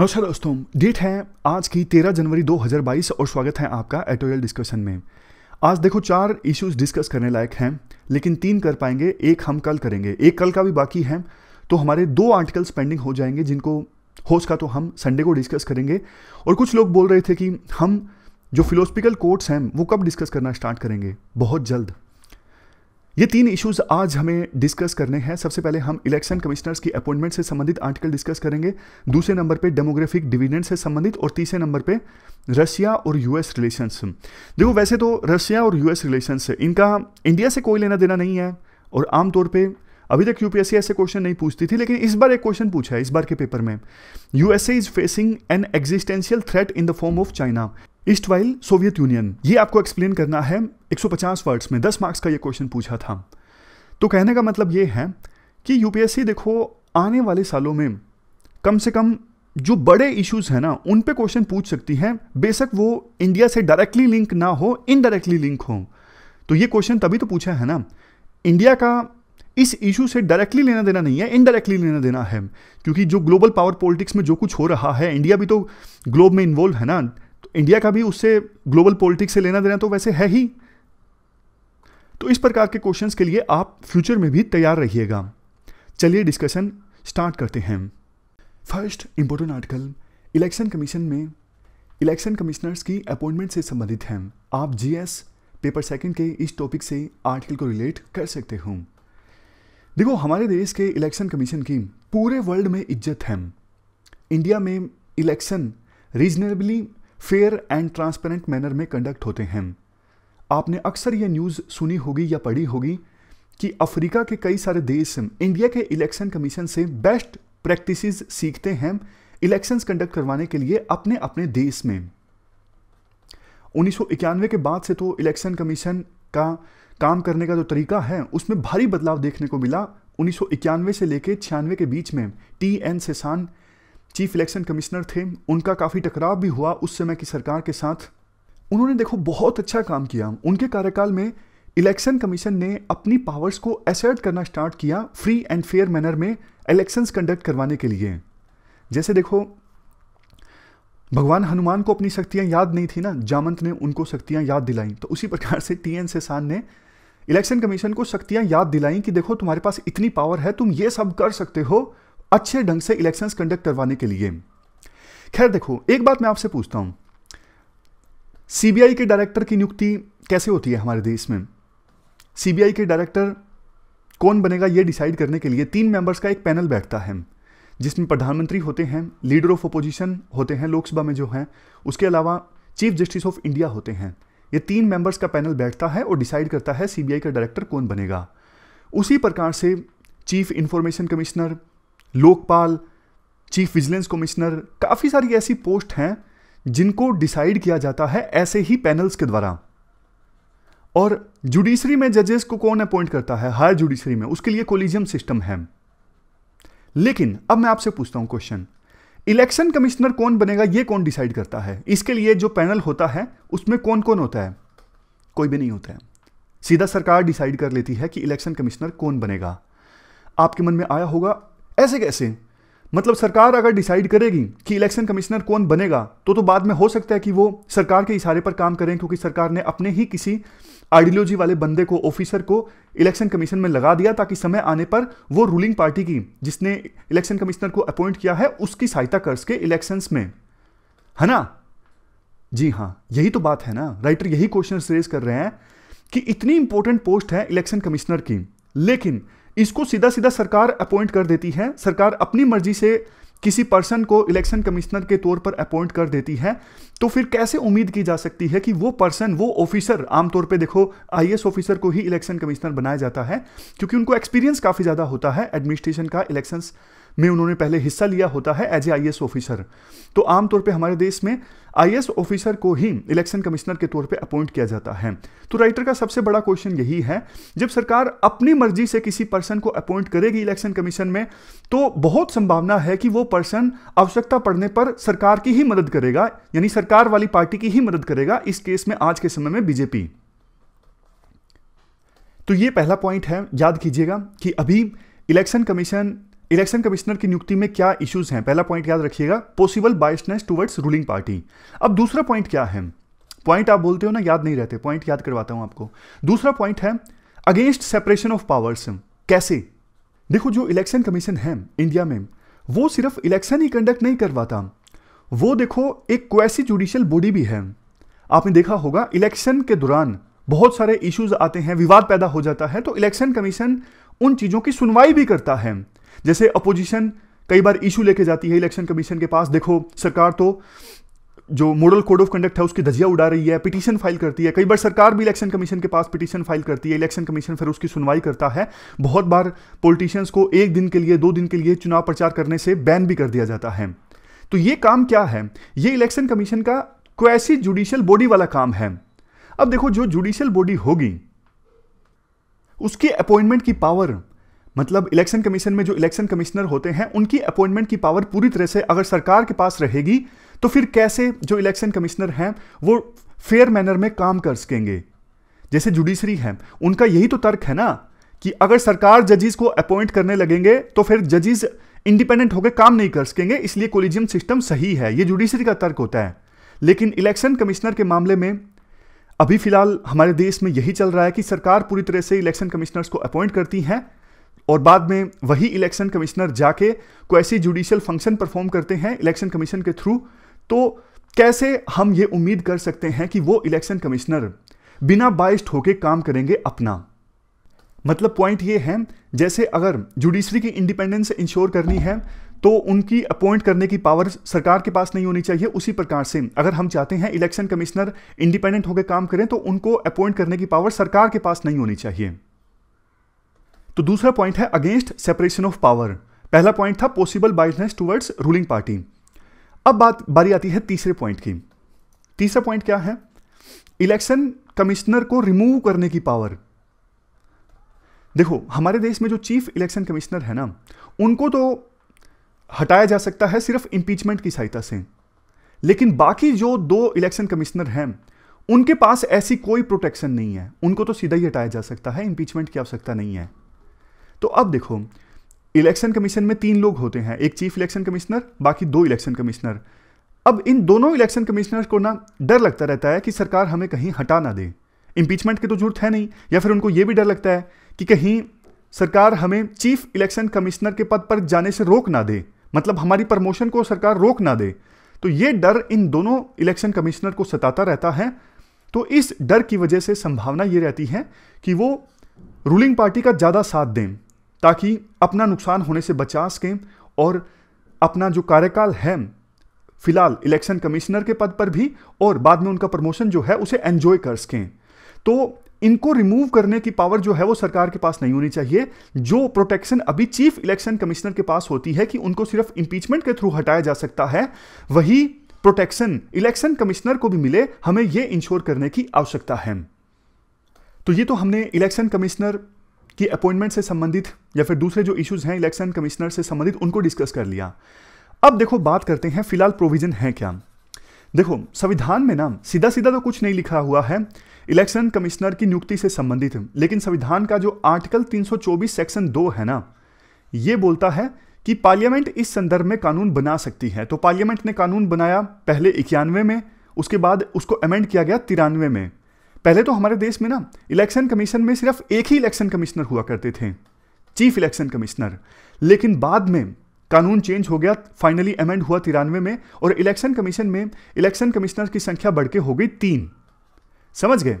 नमस्कार दोस्तों डेट है आज की 13 जनवरी 2022 और स्वागत है आपका एटोरियल डिस्कशन में आज देखो चार इश्यूज डिस्कस करने लायक हैं लेकिन तीन कर पाएंगे एक हम कल करेंगे एक कल का भी बाकी है तो हमारे दो आर्टिकल्स पेंडिंग हो जाएंगे जिनको हो सका तो हम संडे को डिस्कस करेंगे और कुछ लोग बोल रहे थे कि हम जो फिलोसफिकल कोर्ट्स हैं वो कब डिस्कस करना स्टार्ट करेंगे बहुत जल्द ये तीन इश्यूज आज हमें डिस्कस करने हैं सबसे पहले हम इलेक्शन कमिश्नर्स की अपॉइंटमेंट से संबंधित आर्टिकल डिस्कस करेंगे दूसरे नंबर पे डेमोग्राफिक डिविडेंड से संबंधित और तीसरे नंबर पे रशिया और यूएस रिलेशंस देखो वैसे तो रशिया और यूएस रिलेशंस इनका इंडिया से कोई लेना देना नहीं है और आमतौर पर अभी तक यूपीएससी ऐसे क्वेश्चन नहीं पूछती थी लेकिन इस बार एक क्वेश्चन पूछा है इस बार के पेपर में USA is facing an existential threat in the form of China east while Soviet Union ये आपको एक्सप्लेन करना है 150 वर्ड्स में 10 मार्क्स का ये क्वेश्चन पूछा था तो कहने का मतलब ये है कि यूपीएससी देखो आने वाले सालों में कम से कम जो बड़े इश्यूज हैं ना उन पे क्वेश्चन पूछ सकती हैं बेशक वो इंडिया से डायरेक्टली लिंक ना हो इनडायरेक्टली लिंक हो तो ये क्वेश्चन तभी तो पूछा है ना इंडिया का इस इशू से डायरेक्टली लेना देना नहीं है इनडायरेक्टली लेना देना है क्योंकि जो ग्लोबल पावर पॉलिटिक्स में जो कुछ हो रहा है इंडिया भी तो ग्लोब में इन्वॉल्व है ना इंडिया का भी उससे ग्लोबल पॉलिटिक्स से लेना देना तो वैसे है ही तो इस प्रकार के क्वेश्चंस के लिए आप फ्यूचर में भी तैयार रहिएगा चलिए डिस्कशन स्टार्ट करते हैं first important article election commission में इलेक्शन कमिश्नर्स की अपॉइंटमेंट से संबंधित हैं आप जीएस पेपर सेकंड के इस टॉपिक से आर्टिकल को रिलेट कर सकते हो देखो हमारे देश के इलेक्शन कमीशन की पूरे वर्ल्ड में इज्जत है इंडिया में election reasonably fair and transparent manner में कंडक्ट होते हैं आपने अक्सर यह न्यूज़ सुनी होगी या पढ़ी होगी कि अफ्रीका के कई सारे देश इंडिया के इलेक्शन कमीशन से बेस्ट प्रैक्टिसेस सीखते हैं इलेक्शंस कंडक्ट करवाने के लिए अपने अपने देश में उन्नीस के बाद से तो इलेक्शन कमीशन का काम करने का जो तरीका है उसमें भारी बदलाव देखने को मिला उन्नीस से लेकर छियानवे के बीच में T N Seshan chief election commissioner थे उनका काफ़ी टकराव भी हुआ उस समय की सरकार के साथ उन्होंने देखो बहुत अच्छा काम किया उनके कार्यकाल में इलेक्शन कमीशन ने अपनी पावर्स को एसर्ट करना स्टार्ट किया फ्री एंड फेयर मैनर में इलेक्शंस कंडक्ट करवाने के लिए जैसे देखो भगवान हनुमान को अपनी शक्तियाँ याद नहीं थी ना जामंत ने उनको शक्तियाँ याद दिलाई तो उसी प्रकार से टी एन सेसान ने इलेक्शन कमीशन को शक्तियाँ याद दिलाई कि देखो तुम्हारे पास इतनी पावर है तुम ये सब कर सकते हो अच्छे ढंग से इलेक्शन कंडक्ट करवाने के लिए खैर देखो एक बात मैं आपसे पूछता हूं सीबीआई के डायरेक्टर की नियुक्ति कैसे होती है हमारे देश में सीबीआई के डायरेक्टर कौन बनेगा यह डिसाइड करने के लिए तीन मेंबर्स का एक पैनल बैठता है जिसमें प्रधानमंत्री होते हैं लीडर ऑफ अपोजिशन होते हैं लोकसभा में जो हैं उसके अलावा चीफ जस्टिस ऑफ इंडिया होते हैं ये तीन मेंबर्स का पैनल बैठता है और डिसाइड करता है सीबीआई का डायरेक्टर कौन बनेगा उसी प्रकार से chief information commissioner Lokpal chief vigilance commissioner काफ़ी सारी ऐसी पोस्ट हैं जिनको डिसाइड किया जाता है ऐसे ही पैनल्स के द्वारा और जुडिशरी में जजेस को कौन अपॉइंट करता है हायर जुडिशरी में उसके लिए कोलिजियम सिस्टम है लेकिन अब मैं आपसे पूछता हूं क्वेश्चन इलेक्शन कमिश्नर कौन बनेगा ये कौन डिसाइड करता है इसके लिए जो पैनल होता है उसमें कौन कौन होता है कोई भी नहीं होता है सीधा सरकार डिसाइड कर लेती है कि इलेक्शन कमिश्नर कौन बनेगा आपके मन में आया होगा ऐसे कैसे मतलब सरकार अगर डिसाइड करेगी कि इलेक्शन कमिश्नर कौन बनेगा तो तो बाद में हो सकता है कि वो सरकार के इशारे पर काम करें क्योंकि सरकार ने अपने ही किसी आइडियोलॉजी वाले बंदे को ऑफिसर को इलेक्शन कमीशन में लगा दिया ताकि समय आने पर वो रूलिंग पार्टी की जिसने इलेक्शन कमिश्नर को अपॉइंट किया है उसकी सहायता कर सके इलेक्शन में है ना जी हाँ यही तो बात है ना राइटर यही क्वेश्चन रेज कर रहे हैं कि इतनी इंपॉर्टेंट पोस्ट है इलेक्शन कमिश्नर की लेकिन इसको सीधा सीधा सरकार अपॉइंट कर देती है सरकार अपनी मर्जी से किसी पर्सन को इलेक्शन कमिश्नर के तौर पर अपॉइंट कर देती है तो फिर कैसे उम्मीद की जा सकती है कि वो पर्सन वो ऑफिसर आमतौर पे देखो आईएएस ऑफिसर को ही इलेक्शन कमिश्नर बनाया जाता है क्योंकि उनको एक्सपीरियंस काफ़ी ज़्यादा होता है एडमिनिस्ट्रेशन का इलेक्शंस में उन्होंने पहले हिस्सा लिया होता है एज ए आई ऑफिसर तो आमतौर पर हमारे देश में आईएएस ऑफिसर को ही इलेक्शन कमिश्नर के तौर पे अपॉइंट किया जाता है तो राइटर का सबसे बड़ा क्वेश्चन यही है जब सरकार अपनी मर्जी से किसी पर्सन को अपॉइंट करेगी इलेक्शन कमीशन में तो बहुत संभावना है कि वो पर्सन आवश्यकता पड़ने पर सरकार की ही मदद करेगा यानी सरकार वाली पार्टी की ही मदद करेगा इस केस में आज के समय में बीजेपी तो ये पहला पॉइंट है याद कीजिएगा कि अभी इलेक्शन कमीशन इलेक्शन कमिश्नर की नियुक्ति में क्या इश्यूज हैं पहला पॉइंट याद रखिएगा possible biasness towards ruling party अब दूसरा पॉइंट क्या है पॉइंट आप बोलते हो ना याद नहीं रहते पॉइंट याद करवाता हूं आपको दूसरा पॉइंट है अगेंस्ट सेपरेशन ऑफ पावर्स कैसे देखो जो इलेक्शन कमीशन है इंडिया में वो सिर्फ इलेक्शन ही कंडक्ट नहीं करवाता वो देखो एक क्वैसी जुडिशियल बॉडी भी है आपने देखा होगा इलेक्शन के दौरान बहुत सारे इश्यूज आते हैं विवाद पैदा हो जाता है तो इलेक्शन कमीशन उन चीज़ों की सुनवाई भी करता है जैसे अपोजिशन कई बार इशू लेके जाती है इलेक्शन कमीशन के पास देखो सरकार तो जो मॉडल कोड ऑफ कंडक्ट है उसकी धजिया उड़ा रही है पिटीशन फाइल करती है कई बार सरकार भी इलेक्शन कमीशन के पास पिटीशन फाइल करती है इलेक्शन कमीशन फिर उसकी सुनवाई करता है बहुत बार पॉलिटिशियंस को एक दिन के लिए दो दिन के लिए चुनाव प्रचार करने से बैन भी कर दिया जाता है तो ये काम क्या है ये इलेक्शन कमीशन का क्वैसी जुडिशियल बॉडी वाला काम है अब देखो जो जुडिशियल बॉडी होगी उसकी अपॉइंटमेंट की पावर मतलब इलेक्शन कमीशन में जो इलेक्शन कमिश्नर होते हैं उनकी अपॉइंटमेंट की पावर पूरी तरह से अगर सरकार के पास रहेगी तो फिर कैसे जो इलेक्शन कमिश्नर हैं वो फेयर मैनर में काम कर सकेंगे जैसे जुडिशरी है उनका यही तो तर्क है ना कि अगर सरकार जजेस को अपॉइंट करने लगेंगे तो फिर जजेस इंडिपेंडेंट होकर काम नहीं कर सकेंगे इसलिए कोलिजियम सिस्टम सही है ये जुडिशरी का तर्क होता है लेकिन इलेक्शन कमिश्नर के मामले में अभी फिलहाल हमारे देश में यही चल रहा है कि सरकार पूरी तरह से इलेक्शन कमिश्नर्स को अपॉइंट करती हैं और बाद में वही इलेक्शन कमिश्नर जाके कोई ऐसी जुडिशियल फंक्शन परफॉर्म करते हैं इलेक्शन कमीशन के थ्रू तो कैसे हम ये उम्मीद कर सकते हैं कि वो इलेक्शन कमिश्नर बिना बाइस्ड होके काम करेंगे अपना मतलब पॉइंट ये है जैसे अगर जुडिशरी की इंडिपेंडेंस इंश्योर करनी है तो उनकी अपॉइंट करने की पावर सरकार के पास नहीं होनी चाहिए उसी प्रकार से अगर हम चाहते हैं इलेक्शन कमिश्नर इंडिपेंडेंट होकर काम करें तो उनको अपॉइंट करने की पावर सरकार के पास नहीं होनी चाहिए तो दूसरा पॉइंट है अगेंस्ट सेपरेशन ऑफ पावर पहला पॉइंट था possible biasness towards ruling party अब बात बारी आती है तीसरे पॉइंट की तीसरा पॉइंट क्या है इलेक्शन कमिश्नर को रिमूव करने की पावर देखो हमारे देश में जो चीफ इलेक्शन कमिश्नर है ना उनको तो हटाया जा सकता है सिर्फ इंपीचमेंट की सहायता से लेकिन बाकी जो दो इलेक्शन कमिश्नर हैं उनके पास ऐसी कोई प्रोटेक्शन नहीं है उनको तो सीधा ही हटाया जा सकता है इंपीचमेंट की आवश्यकता नहीं है तो अब देखो इलेक्शन कमीशन में तीन लोग होते हैं एक चीफ इलेक्शन कमिश्नर बाकी दो इलेक्शन कमिश्नर अब इन दोनों इलेक्शन कमिश्नर को ना डर लगता रहता है कि सरकार हमें कहीं हटा ना दे इम्पीचमेंट की तो जरूरत है नहीं या फिर उनको ये भी डर लगता है कि कहीं सरकार हमें चीफ इलेक्शन कमिश्नर के पद पर जाने से रोक ना दे मतलब हमारी प्रमोशन को सरकार रोक ना दे तो ये डर इन दोनों इलेक्शन कमिश्नर को सताता रहता है तो इस डर की वजह से संभावना ये रहती है कि वो रूलिंग पार्टी का ज़्यादा साथ दें ताकि अपना नुकसान होने से बचा सकें और अपना जो कार्यकाल है फिलहाल इलेक्शन कमिश्नर के पद पर भी और बाद में उनका प्रमोशन जो है उसे एंजॉय कर सकें तो इनको रिमूव करने की पावर जो है वो सरकार के पास नहीं होनी चाहिए जो प्रोटेक्शन अभी चीफ इलेक्शन कमिश्नर के पास होती है कि उनको सिर्फ इंपीचमेंट के थ्रू हटाया जा सकता है वही प्रोटेक्शन इलेक्शन कमिश्नर को भी मिले हमें यह इंश्योर करने की आवश्यकता है तो ये तो हमने इलेक्शन कमिश्नर कि अपॉइंटमेंट से संबंधित या फिर दूसरे जो इश्यूज हैं इलेक्शन कमिश्नर से संबंधित उनको डिस्कस कर लिया अब देखो बात करते हैं फिलहाल प्रोविजन है क्या देखो संविधान में ना सीधा सीधा तो कुछ नहीं लिखा हुआ है इलेक्शन कमिश्नर की नियुक्ति से संबंधित लेकिन संविधान का जो आर्टिकल 324 सेक्शन 2 है ना ये बोलता है कि पार्लियामेंट इस संदर्भ में कानून बना सकती है तो पार्लियामेंट ने कानून बनाया पहले इक्यानवे में उसके बाद उसको अमेंड किया गया तिरानवे में पहले तो हमारे देश में ना इलेक्शन कमीशन में सिर्फ एक ही इलेक्शन कमिश्नर हुआ करते थे चीफ इलेक्शन कमिश्नर लेकिन बाद में कानून चेंज हो गया फाइनली अमेंड हुआ तिरानवे में और इलेक्शन कमीशन में इलेक्शन कमिश्नर की संख्या बढ़ के हो गई तीन समझ गए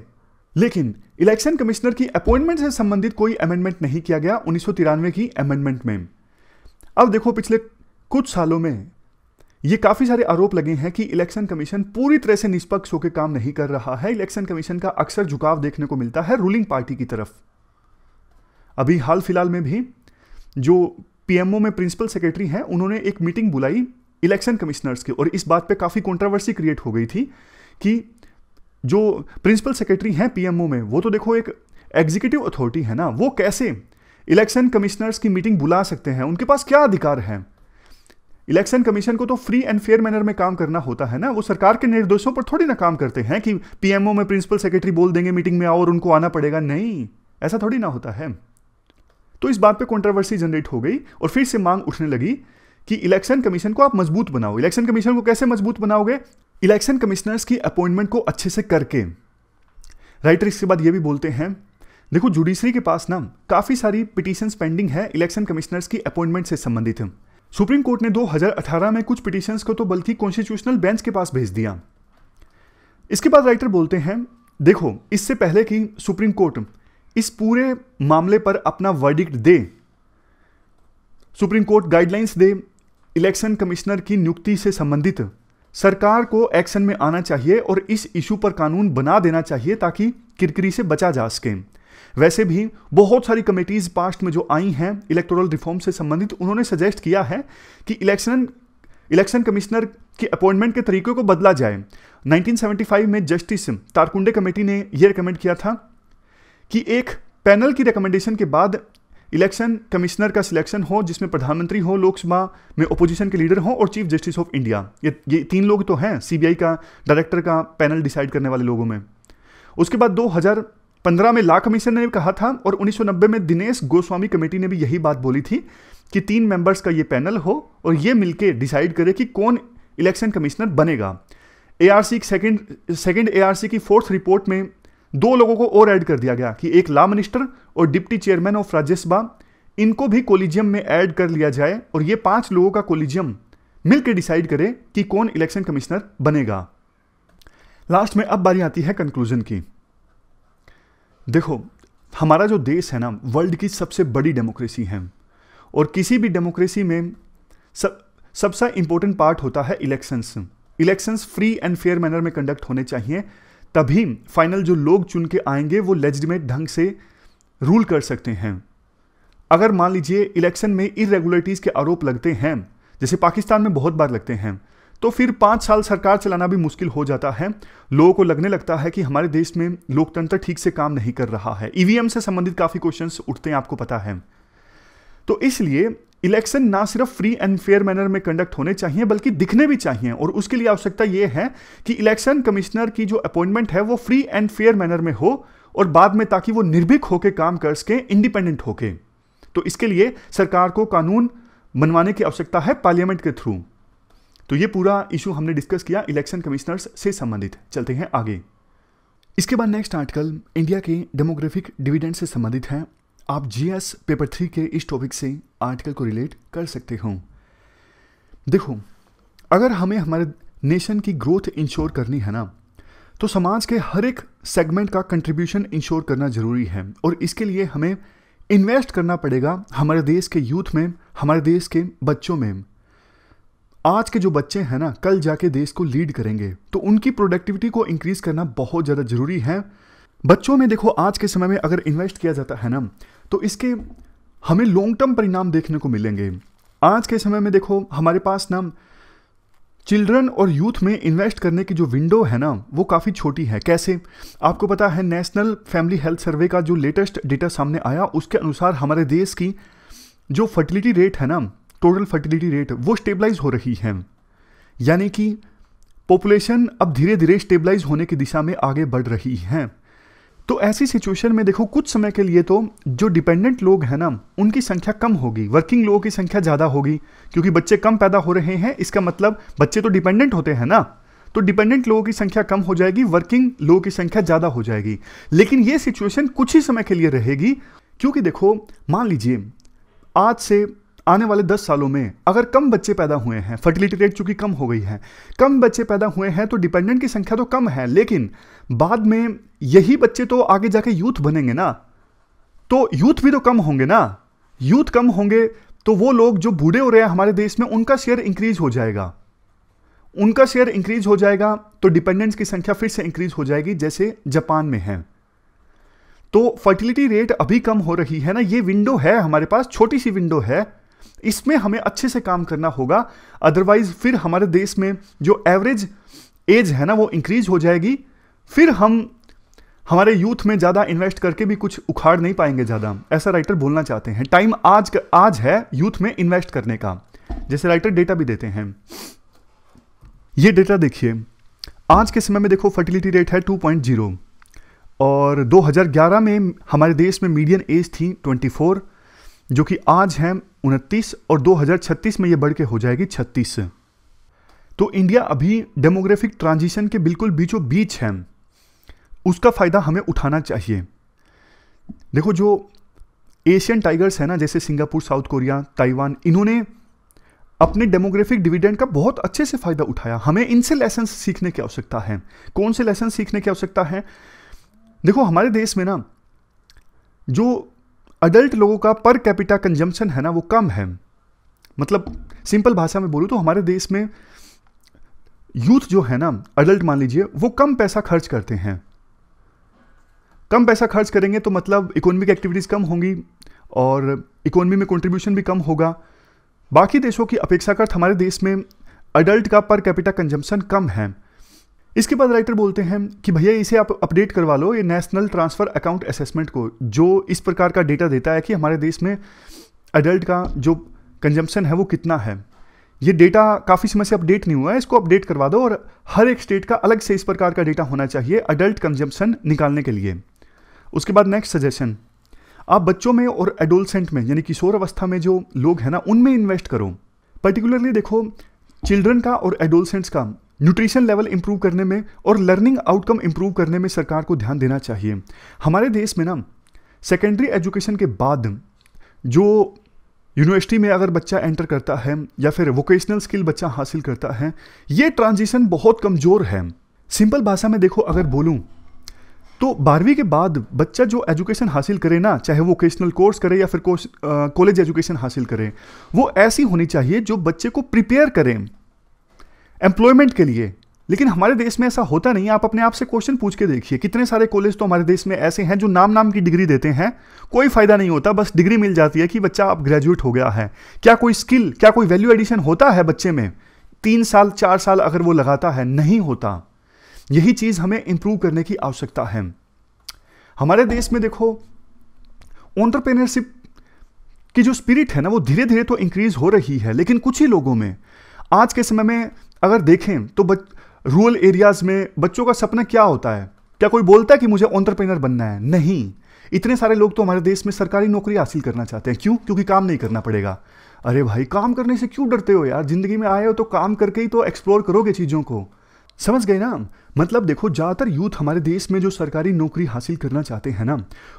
लेकिन इलेक्शन कमिश्नर की अपॉइंटमेंट से संबंधित कोई अमेंडमेंट नहीं किया गया उन्नीस की अमेंडमेंट में अब देखो पिछले कुछ सालों में ये काफी सारे आरोप लगे हैं कि इलेक्शन कमीशन पूरी तरह से निष्पक्ष होकर काम नहीं कर रहा है इलेक्शन कमीशन का अक्सर झुकाव देखने को मिलता है रूलिंग पार्टी की तरफ अभी हाल फिलहाल में भी जो पीएमओ में प्रिंसिपल सेक्रेटरी हैं उन्होंने एक मीटिंग बुलाई इलेक्शन कमिश्नर्स की और इस बात पे काफ़ी कंट्रोवर्सी क्रिएट हो गई थी कि जो प्रिंसिपल सेक्रेटरी हैं पीएमओ में वो तो देखो एक एग्जीक्यूटिव अथॉरिटी है ना वो कैसे इलेक्शन कमिश्नर्स की मीटिंग बुला सकते हैं उनके पास क्या अधिकार हैं इलेक्शन कमीशन को तो फ्री एंड फेयर मैनर में काम करना होता है ना वो सरकार के निर्देशों पर थोड़ी ना काम करते हैं कि पीएमओ में प्रिंसिपल सेक्रेटरी बोल देंगे मीटिंग में आओ और उनको आना पड़ेगा नहीं ऐसा थोड़ी ना होता है तो इस बात पे कंट्रोवर्सी जनरेट हो गई और फिर से मांग उठने लगी कि इलेक्शन कमीशन को आप मजबूत बनाओ इलेक्शन कमीशन को कैसे मजबूत बनाओगे इलेक्शन कमिश्नर्स की अपॉइंटमेंट को अच्छे से करके राइटर इसके बाद ये भी बोलते हैं देखो जुडिशरी के पास ना काफ़ी सारी पिटीशन पेंडिंग है इलेक्शन कमिश्नर्स की अपॉइंटमेंट से संबंधित सुप्रीम कोर्ट ने 2018 में कुछ पिटीशंस को तो बल्कि कॉन्स्टिट्यूशनल बेंच के पास भेज दिया इसके बाद राइटर बोलते हैं देखो इससे पहले कि सुप्रीम कोर्ट इस पूरे मामले पर अपना वर्डिक्ट दे सुप्रीम कोर्ट गाइडलाइंस दे इलेक्शन कमिश्नर की नियुक्ति से संबंधित सरकार को एक्शन में आना चाहिए और इस इशू पर कानून बना देना चाहिए ताकि किरकिरी से बचा जा सके वैसे भी बहुत सारी कमेटीज़ पास्ट में जो आई हैं इलेक्टोरल रिफॉर्म से संबंधित उन्होंने सजेस्ट किया है कि इलेक्शन इलेक्शन कमिश्नर की अपॉइंटमेंट के तरीके को बदला जाए 1975 में जस्टिस तारकुंडे कमेटी ने यह रिकमेंड किया था कि एक पैनल की रिकमेंडेशन के बाद इलेक्शन कमिश्नर का सिलेक्शन हो जिसमें प्रधानमंत्री हो लोकसभा में ओपोजिशन के लीडर हो और चीफ जस्टिस ऑफ इंडिया ये ये तीन लोग तो हैं सीबीआई का डायरेक्टर का पैनल डिसाइड करने वाले लोगों में उसके बाद पंद्रह में ला कमीशन ने भी कहा था और 1990 में दिनेश गोस्वामी कमेटी ने भी यही बात बोली थी कि तीन मेंबर्स का ये पैनल हो और ये मिलके डिसाइड करे कि कौन इलेक्शन कमिश्नर बनेगा A R C second second A R C की फोर्थ रिपोर्ट में दो लोगों को और ऐड कर दिया गया कि एक ला मिनिस्टर और डिप्टी चेयरमैन ऑफ राज्यसभा इनको भी कोलिजियम में ऐड कर लिया जाए और ये पांच लोगों का कोलिजियम मिलकर डिसाइड करे कि कौन इलेक्शन कमिश्नर बनेगा लास्ट में अब बारी आती है कंक्लूजन की देखो हमारा जो देश है ना वर्ल्ड की सबसे बड़ी डेमोक्रेसी है और किसी भी डेमोक्रेसी में सब सबसे इंपॉर्टेंट पार्ट होता है elections elections free and fair manner में कंडक्ट होने चाहिए तभी फाइनल जो लोग चुन के आएंगे वो लेजिटिमेट ढंग से रूल कर सकते हैं अगर मान लीजिए इलेक्शन में इरेगुलरिटीज़ के आरोप लगते हैं जैसे पाकिस्तान में बहुत बार लगते हैं तो फिर पाँच साल सरकार चलाना भी मुश्किल हो जाता है लोगों को लगने लगता है कि हमारे देश में लोकतंत्र ठीक से काम नहीं कर रहा है ईवीएम e से संबंधित काफ़ी क्वेश्चन उठते हैं आपको पता है तो इसलिए इलेक्शन ना सिर्फ फ्री एंड फेयर मैनर में कंडक्ट होने चाहिए बल्कि दिखने भी चाहिए और उसके लिए आवश्यकता यह है कि इलेक्शन कमिश्नर की जो अपॉइंटमेंट है वो फ्री एंड फेयर मैनर में हो और बाद में ताकि वो निर्भीक होकर काम कर सके इंडिपेंडेंट होके तो इसके लिए सरकार को कानून बनवाने की आवश्यकता है पार्लियामेंट के थ्रू तो ये पूरा इशू हमने डिस्कस किया इलेक्शन कमिश्नर्स से संबंधित चलते हैं आगे इसके बाद नेक्स्ट आर्टिकल इंडिया के डेमोग्राफिक डिविडेंड से संबंधित है आप जीएस पेपर थ्री के इस टॉपिक से आर्टिकल को रिलेट कर सकते हो देखो अगर हमें हमारे नेशन की ग्रोथ इंश्योर करनी है ना तो समाज के हर एक सेगमेंट का कंट्रीब्यूशन इंश्योर करना ज़रूरी है और इसके लिए हमें इन्वेस्ट करना पड़ेगा हमारे देश के यूथ में हमारे देश के बच्चों में आज के जो बच्चे हैं ना कल जाके देश को लीड करेंगे तो उनकी प्रोडक्टिविटी को इंक्रीज करना बहुत ज़्यादा ज़रूरी है बच्चों में देखो आज के समय में अगर इन्वेस्ट किया जाता है ना तो इसके हमें लॉन्ग टर्म परिणाम देखने को मिलेंगे आज के समय में देखो हमारे पास ना चिल्ड्रन और यूथ में इन्वेस्ट करने की जो विंडो है ना वो काफ़ी छोटी है कैसे आपको पता है नेशनल फैमिली हेल्थ सर्वे का जो लेटेस्ट डेटा सामने आया उसके अनुसार हमारे देश की जो फर्टिलिटी रेट है ना टोटल फर्टिलिटी रेट वो स्टेबलाइज हो रही है यानी कि पॉपुलेशन अब धीरे धीरे स्टेबलाइज होने की दिशा में आगे बढ़ रही है तो ऐसी सिचुएशन में देखो कुछ समय के लिए तो जो डिपेंडेंट लोग हैं ना उनकी संख्या कम होगी वर्किंग लोगों की संख्या ज़्यादा होगी क्योंकि बच्चे कम पैदा हो रहे हैं इसका मतलब बच्चे तो डिपेंडेंट होते हैं ना तो डिपेंडेंट लोगों की संख्या कम हो जाएगी वर्किंग लोगों की संख्या ज़्यादा हो जाएगी लेकिन ये सिचुएशन कुछ ही समय के लिए रहेगी क्योंकि देखो मान लीजिए आज से आने वाले 10 सालों में अगर कम बच्चे पैदा हुए हैं फर्टिलिटी रेट चूंकि कम हो गई है कम बच्चे पैदा हुए हैं तो डिपेंडेंट की संख्या तो कम है लेकिन बाद में यही बच्चे तो आगे जाके यूथ बनेंगे ना तो यूथ भी तो कम होंगे ना यूथ कम होंगे तो वो लोग जो बूढ़े हो रहे हैं हमारे देश में उनका शेयर इंक्रीज हो जाएगा उनका शेयर इंक्रीज हो जाएगा तो डिपेंडेंट्स की संख्या फिर से इंक्रीज हो जाएगी जैसे जापान में है तो फर्टिलिटी रेट अभी कम हो रही है ना ये विंडो है हमारे पास छोटी सी विंडो है इसमें हमें अच्छे से काम करना होगा अदरवाइज फिर हमारे देश में जो एवरेज एज है ना वो इंक्रीज हो जाएगी फिर हम हमारे यूथ में ज़्यादा इन्वेस्ट करके भी कुछ उखाड़ नहीं पाएंगे ज़्यादा ऐसा राइटर बोलना चाहते हैं टाइम आज आज है यूथ में इन्वेस्ट करने का जैसे राइटर डेटा भी देते हैं ये डेटा देखिए आज के समय में देखो फर्टिलिटी रेट है 2.0 और 2011 में हमारे देश में मीडियन एज थी 24 जो कि आज है उनतीस और 2036 में ये बढ़ के हो जाएगी छत्तीस तो इंडिया अभी डेमोग्राफिक ट्रांजिशन के बिल्कुल बीचों बीच है उसका फ़ायदा हमें उठाना चाहिए देखो जो एशियन टाइगर्स है ना जैसे सिंगापुर साउथ कोरिया ताइवान इन्होंने अपने डेमोग्राफिक डिविडेंड का बहुत अच्छे से फ़ायदा उठाया हमें इनसे लेसन सीखने की आवश्यकता है कौन से लेसन सीखने की आवश्यकता है देखो हमारे देश में ना जो अडल्ट लोगों का पर कैपिटा कंजम्पशन है ना वो कम है मतलब सिंपल भाषा में बोलूँ तो हमारे देश में यूथ जो है ना अडल्ट मान लीजिए वो कम पैसा खर्च करते हैं कम पैसा खर्च करेंगे तो मतलब इकोनॉमिक एक्टिविटीज़ कम होंगी और इकोनॉमी में कंट्रीब्यूशन भी कम होगा बाकी देशों की अपेक्षाकृत हमारे देश में अडल्ट का पर कैपिटा कंजम्पशन कम है इसके बाद राइटर बोलते हैं कि भैया इसे आप अपडेट करवा लो ये नेशनल ट्रांसफ़र अकाउंट असेसमेंट को जो इस प्रकार का डेटा देता है कि हमारे देश में एडल्ट का जो कंजम्पशन है वो कितना है ये डेटा काफ़ी समय से अपडेट नहीं हुआ है इसको अपडेट करवा दो और हर एक स्टेट का अलग से इस प्रकार का डेटा होना चाहिए अडल्ट कंजम्पशन निकालने के लिए उसके बाद नेक्स्ट सजेशन आप बच्चों में और एडोलसेंट में यानी किशोर अवस्था में जो लोग हैं ना उनमें इन्वेस्ट करो पर्टिकुलरली देखो चिल्ड्रन का और एडोलसेंट्स का न्यूट्रिशन लेवल इंप्रूव करने में और लर्निंग आउटकम इंप्रूव करने में सरकार को ध्यान देना चाहिए हमारे देश में ना सेकेंडरी एजुकेशन के बाद जो यूनिवर्सिटी में अगर बच्चा एंटर करता है या फिर वोकेशनल स्किल बच्चा हासिल करता है ये ट्रांजिशन बहुत कमज़ोर है सिंपल भाषा में देखो अगर बोलूँ तो बारहवीं के बाद बच्चा जो एजुकेशन हासिल करे ना चाहे वो वोकेशनल कोर्स करे या फिर कॉलेज एजुकेशन हासिल करे वो ऐसी होनी चाहिए जो बच्चे को प्रिपेयर करें एम्प्लॉयमेंट के लिए लेकिन हमारे देश में ऐसा होता नहीं आप अपने आप से क्वेश्चन पूछ के देखिए कितने सारे कॉलेज तो हमारे देश में ऐसे हैं जो नाम नाम की डिग्री देते हैं कोई फायदा नहीं होता बस डिग्री मिल जाती है कि बच्चा अब ग्रेजुएट हो गया है क्या कोई स्किल क्या कोई वैल्यू एडिशन होता है बच्चे में तीन साल चार साल अगर वो लगाता है नहीं होता यही चीज़ हमें इंप्रूव करने की आवश्यकता है हमारे देश में देखो ऑन्टरप्रेनरशिप की जो स्पिरिट है ना वो धीरे धीरे तो इंक्रीज हो रही है लेकिन कुछ ही लोगों में आज के समय में अगर देखें तो बच रूरल एरियाज़ में बच्चों का सपना क्या होता है क्या कोई बोलता है कि मुझे ऑन्टरप्रेनर बनना है नहीं इतने सारे लोग तो हमारे देश में सरकारी नौकरी हासिल करना चाहते हैं क्यों क्योंकि काम नहीं करना पड़ेगा अरे भाई काम करने से क्यों डरते हो यार जिंदगी में आए हो तो काम करके ही तो एक्सप्लोर करोगे चीज़ों को समझ गए ना मतलब देखो ज़्यादातर यूथ हमारे देश में जो सरकारी नौकरी हासिल करना चाहते हैं ना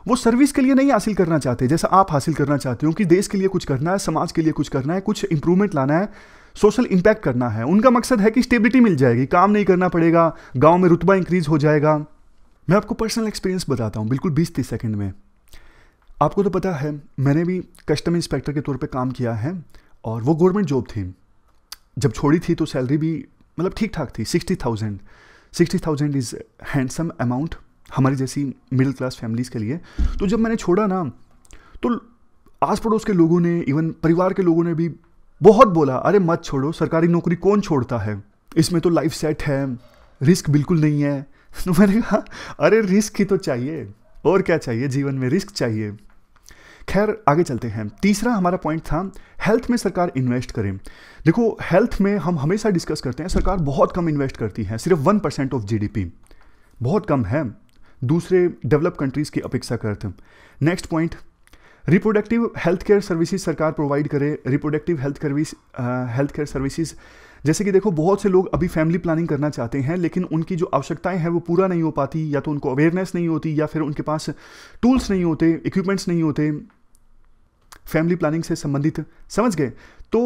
वो सर्विस के लिए नहीं हासिल करना चाहते जैसा आप हासिल करना चाहते हो कि देश के लिए कुछ करना है समाज के लिए कुछ करना है कुछ इंप्रूवमेंट लाना है सोशल इम्पैक्ट करना है उनका मकसद है कि स्टेबिलिटी मिल जाएगी काम नहीं करना पड़ेगा गाँव में रुतबा इंक्रीज हो जाएगा मैं आपको पर्सनल एक्सपीरियंस बताता हूँ बिल्कुल बीस तीस सेकेंड में आपको तो पता है मैंने भी कस्टम इंस्पेक्टर के तौर पर काम किया है और वो गवर्नमेंट जॉब थी जब छोड़ी थी तो सैलरी भी मतलब ठीक ठाक थी sixty thousand sixty thousand is handsome amount हमारी जैसी मिडिल क्लास फैमिलीज़ के लिए तो जब मैंने छोड़ा ना तो आस पड़ोस के लोगों ने इवन परिवार के लोगों ने भी बहुत बोला अरे मत छोड़ो सरकारी नौकरी कौन छोड़ता है इसमें तो लाइफ सेट है रिस्क बिल्कुल नहीं है तो मैंने कहा अरे रिस्क ही तो चाहिए और क्या चाहिए जीवन में रिस्क चाहिए खैर आगे चलते हैं तीसरा हमारा पॉइंट था हेल्थ में सरकार इन्वेस्ट करें देखो हेल्थ में हम हमेशा डिस्कस करते हैं सरकार बहुत कम इन्वेस्ट करती है सिर्फ वन परसेंट ऑफ जीडीपी बहुत कम है दूसरे डेवलप कंट्रीज़ की अपेक्षा करते next point reproductive health care services सरकार प्रोवाइड करे reproductive health service health care services जैसे कि देखो बहुत से लोग अभी फैमिली प्लानिंग करना चाहते हैं लेकिन उनकी जो आवश्यकताएं हैं वो पूरा नहीं हो पाती या तो उनको अवेयरनेस नहीं होती या फिर उनके पास टूल्स नहीं होते इक्विपमेंट्स नहीं होते फैमिली प्लानिंग से संबंधित समझ गए तो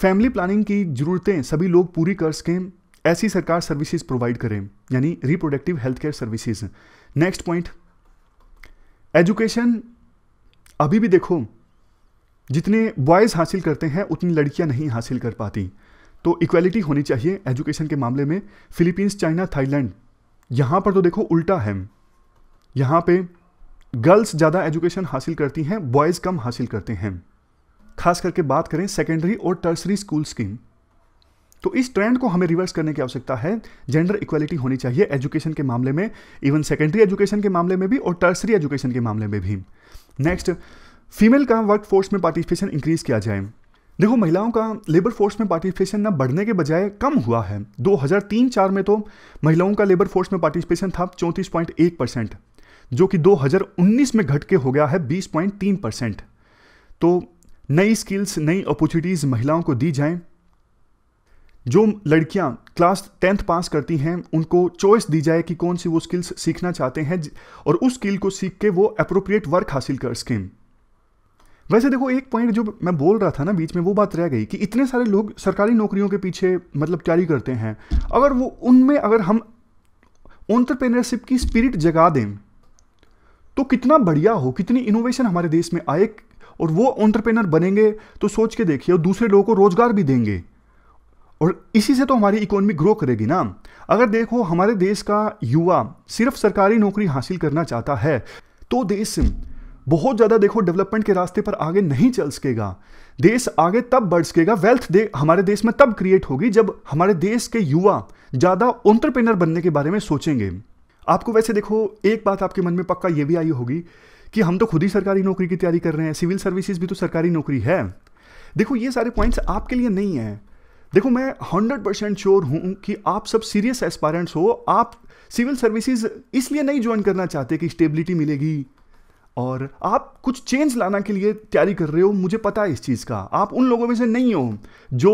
फैमिली प्लानिंग की ज़रूरतें सभी लोग पूरी कर सकें ऐसी सरकार सर्विसेज प्रोवाइड करें यानी reproductive health care services next point education अभी भी देखो जितने बॉयज़ हासिल करते हैं उतनी लड़कियां नहीं हासिल कर पाती तो इक्वलिटी होनी चाहिए एजुकेशन के मामले में फिलीपींस चाइना थाईलैंड यहाँ पर तो देखो उल्टा है यहाँ पे गर्ल्स ज़्यादा एजुकेशन हासिल करती हैं बॉयज़ कम हासिल करते हैं खास करके बात करें सेकेंडरी और टर्सरी स्कूल्स की तो इस ट्रेंड को हमें रिवर्स करने की आवश्यकता है जेंडर इक्वलिटी होनी चाहिए एजुकेशन के मामले में इवन सेकेंडरी एजुकेशन के मामले में भी और टर्सरी एजुकेशन के मामले में भी नेक्स्ट फीमेल का वर्क फोर्स में पार्टिसिपेशन इंक्रीज किया जाए देखो महिलाओं का लेबर फोर्स में पार्टिसिपेशन ना बढ़ने के बजाय कम हुआ है 2003-4 में तो महिलाओं का लेबर फोर्स में पार्टिसिपेशन था 34.1 परसेंट जो कि 2019 में घट के हो गया है 20.3 परसेंट तो नई स्किल्स नई अपॉर्चुनिटीज़ महिलाओं को दी जाएं जो लड़कियां क्लास टेंथ पास करती हैं उनको चॉइस दी जाए कि कौन सी वो स्किल्स सीखना चाहते हैं और उस स्किल को सीख के वो अप्रोप्रिएट वर्क हासिल कर सकें वैसे देखो एक पॉइंट जो मैं बोल रहा था ना बीच में वो बात रह गई कि इतने सारे लोग सरकारी नौकरियों के पीछे मतलब तैयारी करते हैं अगर वो उनमें अगर हम ऑन्टरप्रेनरशिप की स्पिरिट जगा दें तो कितना बढ़िया हो कितनी इनोवेशन हमारे देश में आए और वो ऑन्टरप्रेनर बनेंगे तो सोच के देखिए और दूसरे लोगों को रोजगार भी देंगे और इसी से तो हमारी इकोनॉमी ग्रो करेगी ना अगर देखो हमारे देश का युवा सिर्फ सरकारी नौकरी हासिल करना चाहता है तो देश बहुत ज़्यादा देखो डेवलपमेंट के रास्ते पर आगे नहीं चल सकेगा देश आगे तब बढ़ सकेगा वेल्थ दे हमारे देश में तब क्रिएट होगी जब हमारे देश के युवा ज़्यादा ऑन्टरप्रेनर बनने के बारे में सोचेंगे आपको वैसे देखो एक बात आपके मन में पक्का ये भी आई होगी कि हम तो खुद ही सरकारी नौकरी की तैयारी कर रहे हैं सिविल सर्विसेज भी तो सरकारी नौकरी है देखो ये सारे पॉइंट्स आपके लिए नहीं हैं देखो मैं हंड्रेड परसेंट श्योर हूं कि आप सब सीरियस एस्पायरेंट्स हो आप सिविल सर्विसेज इसलिए नहीं ज्वाइन करना चाहते कि स्टेबिलिटी मिलेगी और आप कुछ चेंज लाना के लिए तैयारी कर रहे हो मुझे पता है इस चीज़ का आप उन लोगों में से नहीं हो जो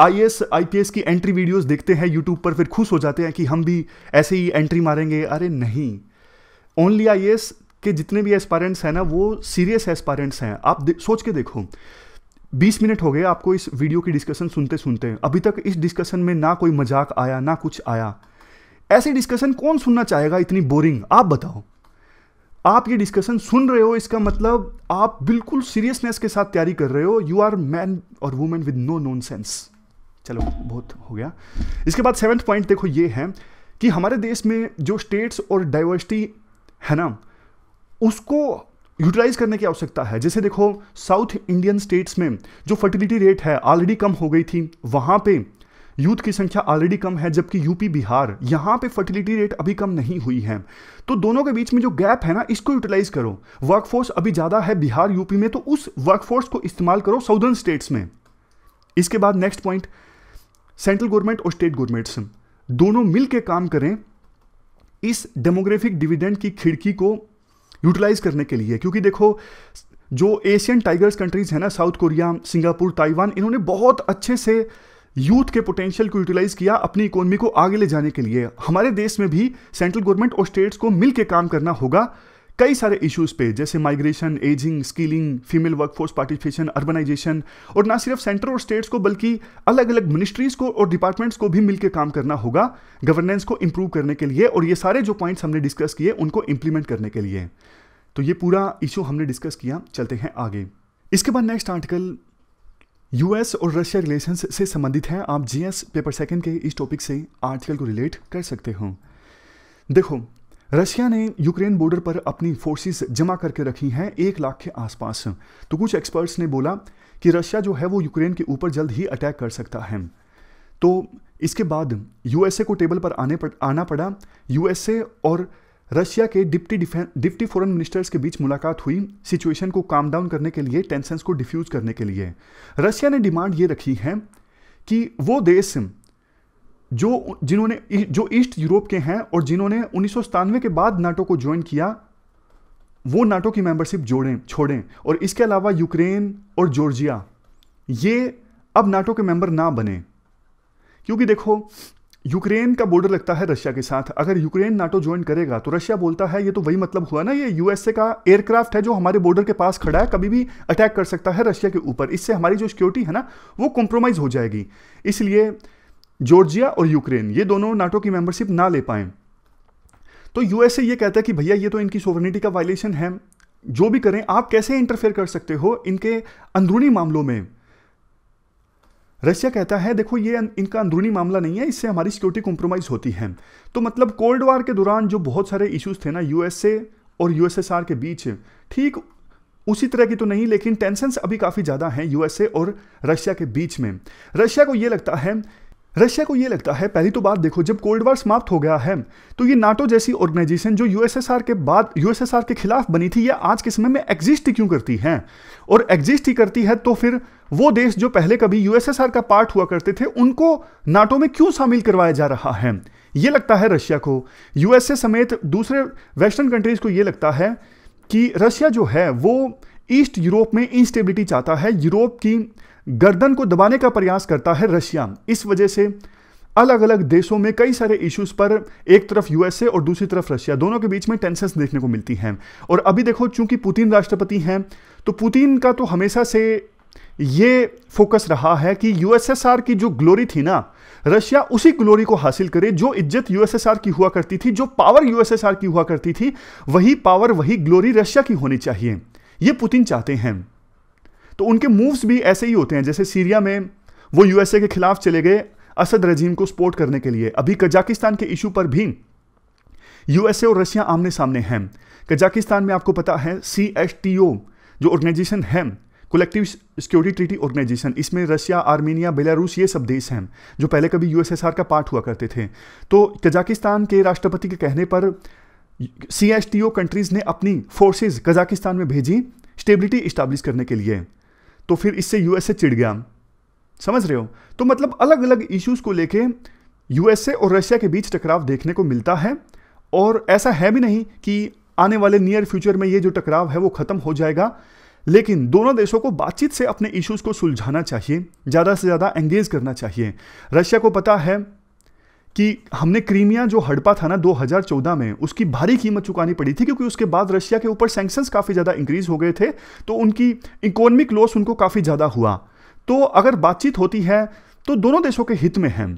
I S I P S की एंट्री वीडियोस देखते हैं यूट्यूब पर फिर खुश हो जाते हैं कि हम भी ऐसे ही एंट्री मारेंगे अरे नहीं ओनली आई एस के जितने भी एस्पायरेंट्स हैं ना वो सीरियस एस्पायरेंट्स हैं आप सोच के देखो 20 मिनट हो गए आपको इस वीडियो की डिस्कशन सुनते सुनते अभी तक इस डिस्कशन में ना कोई मजाक आया ना कुछ आया ऐसी डिस्कशन कौन सुनना चाहेगा इतनी बोरिंग आप बताओ आप ये डिस्कशन सुन रहे हो इसका मतलब आप बिल्कुल सीरियसनेस के साथ तैयारी कर रहे हो यू आर मैन और women with no nonsense चलो बहुत हो गया इसके बाद सेवन्थ पॉइंट देखो ये है कि हमारे देश में जो स्टेट्स और डाइवर्सिटी है ना उसको यूटिलाइज करने की आवश्यकता है जैसे देखो साउथ इंडियन स्टेट्स में जो फर्टिलिटी रेट है ऑलरेडी कम हो गई थी वहाँ पे यूथ की संख्या ऑलरेडी कम है जबकि यूपी बिहार यहाँ पे फर्टिलिटी रेट अभी कम नहीं हुई है तो दोनों के बीच में जो गैप है ना इसको यूटिलाइज करो वर्कफोर्स अभी ज़्यादा है बिहार यूपी में तो उस वर्कफोर्स को इस्तेमाल करो साउदर्न स्टेट्स में इसके बाद नेक्स्ट पॉइंट सेंट्रल गवर्नमेंट और स्टेट गवर्नमेंट्स दोनों मिलकर काम करें इस डेमोग्राफिक डिविडेंड की खिड़की को यूटिलाइज करने के लिए क्योंकि देखो जो एशियन टाइगर्स कंट्रीज है ना साउथ कोरिया सिंगापुर ताइवान इन्होंने बहुत अच्छे से यूथ के पोटेंशियल को यूटिलाइज किया अपनी इकोनॉमी को आगे ले जाने के लिए हमारे देश में भी सेंट्रल गवर्नमेंट और स्टेट्स को मिलकर काम करना होगा कई सारे इश्यूज पे जैसे migration ageing skilling female workforce participation urbanisation और ना सिर्फ सेंटर और स्टेट्स को बल्कि अलग अलग मिनिस्ट्रीज को और डिपार्टमेंट्स को भी मिलकर काम करना होगा गवर्नेंस को इंप्रूव करने के लिए और ये सारे जो पॉइंट्स हमने डिस्कस किए उनको इंप्लीमेंट करने के लिए तो ये पूरा इशू हमने डिस्कस किया चलते हैं आगे इसके बाद नेक्स्ट आर्टिकल यूएस और रशिया रिलेशंस से संबंधित है आप जीएस पेपर सेकंड के इस टॉपिक से आर्टिकल को रिलेट कर सकते हो देखो रशिया ने यूक्रेन बॉर्डर पर अपनी फोर्सेस जमा करके रखी हैं एक लाख के आसपास तो कुछ एक्सपर्ट्स ने बोला कि रशिया जो है वो यूक्रेन के ऊपर जल्द ही अटैक कर सकता है तो इसके बाद यूएसए को टेबल पर आने पर आना पड़ा यूएसए और रशिया के डिप्टी डिप्टी फॉरेन मिनिस्टर्स के बीच मुलाकात हुई सिचुएशन को काम डाउन करने के लिए टेंशन को डिफ्यूज करने के लिए रशिया ने डिमांड ये रखी है कि वो देश जो जिन्होंने जो ईस्ट यूरोप के हैं और जिन्होंने उन्नीस के बाद नाटो को ज्वाइन किया वो नाटो की मेंबरशिप जोड़ें छोड़ें और इसके अलावा यूक्रेन और जॉर्जिया ये अब नाटो के मेंबर ना बने क्योंकि देखो यूक्रेन का बॉर्डर लगता है रशिया के साथ अगर यूक्रेन नाटो ज्वाइन करेगा तो रशिया बोलता है ये तो वही मतलब हुआ ना ये यूएसए का एयरक्राफ्ट है जो हमारे बॉर्डर के पास खड़ा है कभी भी अटैक कर सकता है रशिया के ऊपर इससे हमारी जो सिक्योरिटी है ना वो कॉम्प्रोमाइज़ हो जाएगी इसलिए जॉर्जिया और यूक्रेन ये दोनों नाटो की मेंबरशिप ना ले पाए तो यूएसए ये कहता है कि भैया ये तो इनकी सोवर्निटी का वायलेशन है जो भी करें आप कैसे इंटरफेयर कर सकते हो इनके अंदरूनी मामलों में रशिया कहता है देखो ये अं-, इनका अंदरूनी मामला नहीं है इससे हमारी सिक्योरिटी कॉम्प्रोमाइज़ होती है तो मतलब कोल्ड वार के दौरान जो बहुत सारे इश्यूज थे ना यूएसए और यूएसएसआर के बीच ठीक उसी तरह की तो नहीं लेकिन टेंशन अभी काफ़ी ज़्यादा हैं यूएसए और रशिया के बीच में रशिया को यह लगता है रशिया को यह लगता है पहली तो बात देखो जब कोल्ड वार समाप्त हो गया है तो ये नाटो जैसी ऑर्गेनाइजेशन जो यूएसएसआर के बाद यूएसएसआर के खिलाफ बनी थी ये आज के समय में एग्जिस्ट क्यों करती है और एग्जिस्ट ही करती है तो फिर वो देश जो पहले कभी यूएसएसआर का पार्ट हुआ करते थे उनको नाटो में क्यों शामिल करवाया जा रहा है ये लगता है रशिया को यूएसए समेत दूसरे वेस्टर्न कंट्रीज को ये लगता है कि रशिया जो है वो ईस्ट यूरोप में इंस्टेबिलिटी चाहता है यूरोप की गर्दन को दबाने का प्रयास करता है रशिया इस वजह से अलग अलग देशों में कई सारे इश्यूज पर एक तरफ यूएसए और दूसरी तरफ रशिया दोनों के बीच में टेंशन देखने को मिलती हैं और अभी देखो चूंकि पुतिन राष्ट्रपति हैं तो पुतिन का तो हमेशा से ये फोकस रहा है कि यूएसएसआर की जो ग्लोरी थी ना रशिया उसी ग्लोरी को हासिल करे जो इज्जत यूएसएसआर की हुआ करती थी जो पावर यूएसएसआर की हुआ करती थी वही पावर वही ग्लोरी रशिया की होनी चाहिए ये पुतिन चाहते हैं तो उनके मूव्स भी ऐसे ही होते हैं जैसे सीरिया में वो यूएसए के खिलाफ चले गए असद रजीम को सपोर्ट करने के लिए अभी कजाकिस्तान के इशू पर भी यूएसए और रशिया आमने सामने हैं कजाकिस्तान में आपको पता है सी एस टी ओ जो ऑर्गेनाइजेशन है कोलेक्टिव सिक्योरिटी ट्रीटी ऑर्गेनाइजेशन इसमें रशिया आर्मेनिया बेलारूस ये सब देश हैं जो पहले कभी यूएसएसआर का पार्ट हुआ करते थे तो कजाकिस्तान के राष्ट्रपति के कहने पर C S T O countries ने अपनी फोर्सेज कजाकिस्तान में भेजी स्टेबिलिटी इस्टेब्लिश करने के लिए तो फिर इससे यूएसए चिढ़ गया समझ रहे हो तो मतलब अलग अलग इश्यूज को लेके यूएसए और रशिया के बीच टकराव देखने को मिलता है और ऐसा है भी नहीं कि आने वाले नियर फ्यूचर में ये जो टकराव है वो खत्म हो जाएगा लेकिन दोनों देशों को बातचीत से अपने इश्यूज को सुलझाना चाहिए ज़्यादा से ज़्यादा एंगेज करना चाहिए रशिया को पता है कि हमने क्रीमिया जो हड़पा था ना 2014 में उसकी भारी कीमत चुकानी पड़ी थी क्योंकि उसके बाद रशिया के ऊपर सैंक्शंस काफ़ी ज़्यादा इंक्रीज़ हो गए थे तो उनकी इकोनॉमिक लॉस उनको काफ़ी ज़्यादा हुआ तो अगर बातचीत होती है तो दोनों देशों के हित में है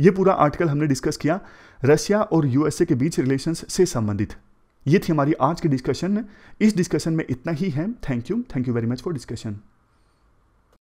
ये पूरा आर्टिकल हमने डिस्कस किया रशिया और यूएसए के बीच रिलेशंस से संबंधित ये थी हमारी आज की डिस्कशन इस डिस्कशन में इतना ही है thank you thank you very much for discussion